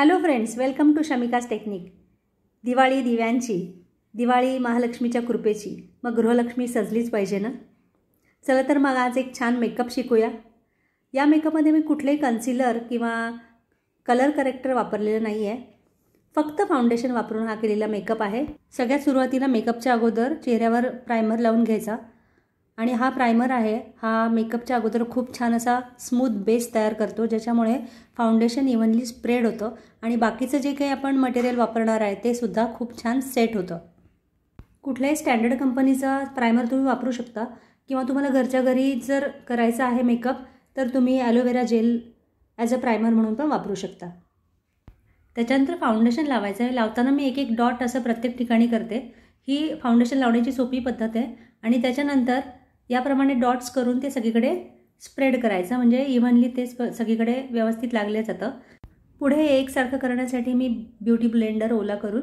hello friends welcome to Shamika's technique Diwali दिव्यांची दिवाळी महालक्ष्मीच्या कृपेची मग गृहलक्ष्मी सजलीच पाहिजे ना चला तर मग आज एक छान मेकअप शिकूया या मेकअपमध्ये मी कुठलेही कन्सिलर किंवा कलर करेक्टर वापरलेलं नाही आहे फक्त फाउंडेशन वापरून हा केलेला मेकअप आहे सगळ्यात सुरुवातीला मेकअपच्या अगोदर चेहऱ्यावर प्रायमर लावून घ्यायचा आणि हा प्रायमर आहे हा मेकअपच्या अगोदर खूप छान असा स्मूथ बेस तयार करतो ज्याच्यामुळे फाउंडेशन इव्हनली स्प्रेड होतं आणि बाकीचं जे काही आपण मटेरियल वापरणार आहे ते सुद्धा खूप छान सेट होतं कुठल्याही स्टँडर्ड कंपनीचा प्रायमर तुम्ही वापरू शकता किंवा तुम्हाला घरच्या घरी जर करायचं आहे मेकअप तर तुम्ही aloe vera gel as a primer म्हणून पण वापरू शकता त्याच्यानंतर फाउंडेशन लावायचं आहे लावताना मी एक एक डॉट असं प्रत्येक ठिकाणी करते ही फाउंडेशन लावण्याची सोपी पद्धत आहे आणि त्याच्यानंतर याप्रमाणे डॉट्स करून ते सगळीकडे स्प्रेड करायचं म्हणजे इव्हनली ते सगळीकडे व्यवस्थित लागले जातं पुढे एकसारखं करण्यासाठी मी ब्युटी ब्लेंडर ओला करून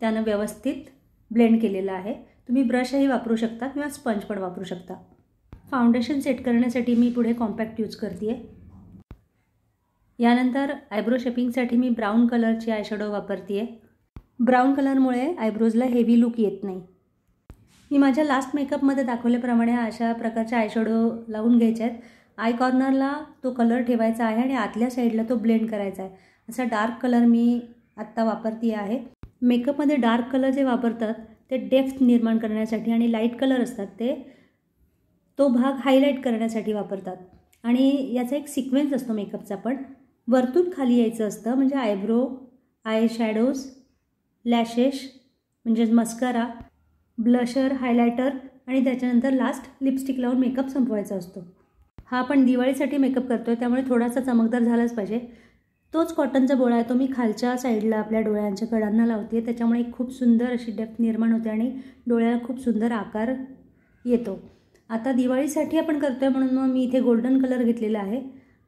त्यानं व्यवस्थित ब्लेंड केलेलं आहे तुम्ही ब्रशही वापरू शकता किंवा स्पंज पण वापरू शकता फाउंडेशन सेट करण्यासाठी मी पुढे कॉम्पॅक्ट यूज करते आहे यानंतर आयब्रो शेपिंगसाठी मी ब्राऊन कलरची आयशॅडो वापरते आहे ब्राऊन कलरमुळे आयब्रोजला हेवी लुक येत नाही मी माझ्या लास्ट मेकअपमध्ये दाखवल्याप्रमाणे अशा प्रकारचे आयशॅडो लावून घ्यायचे आहेत आय कॉर्नरला तो कलर ठेवायचा आहे आणि आतल्या साईडला तो ब्लेंड करायचा आहे असा डार्क कलर मी आत्ता वापरते आहे मेकअपमध्ये डार्क कलर जे वापरतात ते डेप्थ निर्माण करण्यासाठी आणि लाईट कलर असतात ते तो भाग हायलाईट करण्यासाठी वापरतात आणि याचा एक सिक्वेन्स असतो मेकअपचा पण वरतून खाली यायचं असतं म्हणजे आयब्रो आय शॅडोज लॅशेश म्हणजेच मस्कारा ब्लशर हायलायटर आणि त्याच्यानंतर लास्ट लिपस्टिक लावून मेकअप संपवायचा असतो हा आपण दिवाळीसाठी मेकअप करतो आहे त्यामुळे थोडासा चमकदार झालाच पाहिजे तोच कॉटनचा बोळा आहे तो मी खालच्या साईडला आपल्या डोळ्यांच्या कडांना लावते त्याच्यामुळे खूप सुंदर अशी डेप्थ निर्माण होते आणि डोळ्याला खूप सुंदर आकार येतो आता दिवाळीसाठी आपण करतो आहे म्हणून मग मी इथे गोल्डन कलर घेतलेला आहे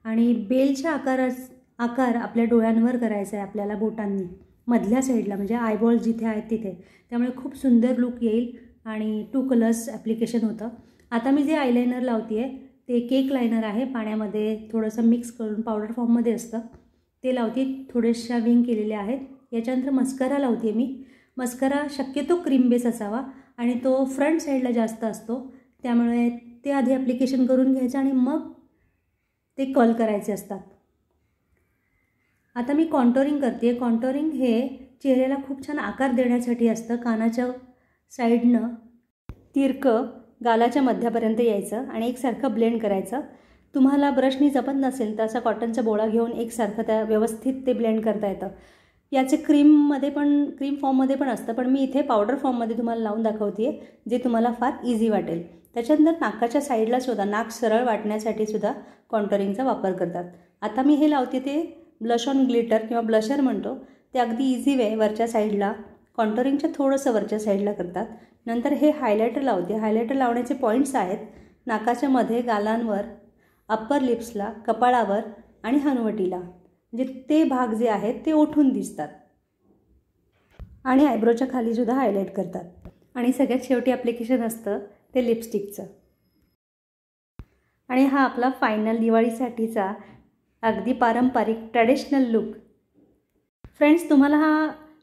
आणि बेलच्या आकारास आकार आपल्या डोळ्यांवर करायचा आहे आपल्याला बोटांनी मधल्या साईडला म्हणजे आयबॉल जिथे आहेत तिथे त्यामुळे खूप सुंदर लुक येईल आणि टू कलर्स ॲप्लिकेशन होतं आता मी जे आयलायनर लावते आहे ते केक लायनर आहे पाण्यामध्ये थोडंसं मिक्स करून पावडर फॉर्ममध्ये असतं ते लावते थोडेशा विंग केलेल्या आहेत याच्यानंतर मस्करा लावते मी मस्करा शक्यतो क्रीम बेस असावा आणि तो फ्रंट साईडला जास्त असतो त्यामुळे ते आधी ॲप्लिकेशन करून घ्यायचं आणि मग ते कॉल करायचे असतात आता मी कॉन्टोरिंग करते कॉन्टोरिंग हे चेहऱ्याला खूप छान आकार देण्यासाठी असतं कानाच्या साईडनं तिरकं गालाच्या मध्यापर्यंत यायचं आणि एकसारखं ब्लेंड करायचं तुम्हाला ब्रशनी जपत नसेल तर असा कॉटनचा बोळा घेऊन एकसारखं त्या व्यवस्थित ते ब्लेंड करता येतं याचे क्रीममध्ये पण क्रीम फॉर्ममध्ये पण असतं पण मी इथे पावडर फॉर्ममध्ये तुम्हाला लावून दाखवते आहे जे तुम्हाला फार इझी वाटेल त्याच्यानंतर नाकाच्या साईडलासुद्धा सुद्धा नाक सरळ वाटण्यासाठी सुद्धा कॉन्टोरिंगचा वापर करतात आता मी हे लावते ते ब्लश ऑन ग्लिटर किंवा ब्लशर म्हणतो ते अगदी इझी वे वरच्या साईडला कॉन्टरिंगच्या थोडंसं वरच्या साईडला करतात नंतर हे हायलायटर लावते हायलायटर लावण्याचे पॉईंट्स आहेत नाकाच्या मध्ये गालांवर अप्पर लिप्सला कपाळावर आणि हनुवटीला म्हणजे ते भाग जे आहेत ते उठून दिसतात आणि आयब्रोच्या खालीसुद्धा हायलाईट करतात आणि सगळ्यात शेवटी ॲप्लिकेशन असतं ते लिपस्टिकचं आणि हा आपला फायनल दिवाळीसाठीचा अगदी पारंपरिक ट्रॅडिशनल लुक फ्रेंड्स तुम्हाला हा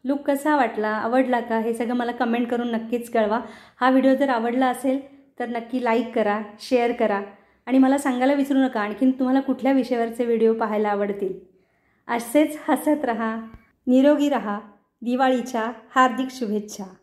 लुक कसा वाटला आवडला का हे सगळं मला कमेंट करून नक्कीच कळवा हा व्हिडिओ जर आवडला असेल तर नक्की लाईक करा शेअर करा आणि मला सांगायला विसरू नका आणखीन तुम्हाला कुठल्या विषयावरचे व्हिडिओ पाहायला आवडतील असेच हसत रहा निरोगी रहा दिवाळीच्या हार्दिक शुभेच्छा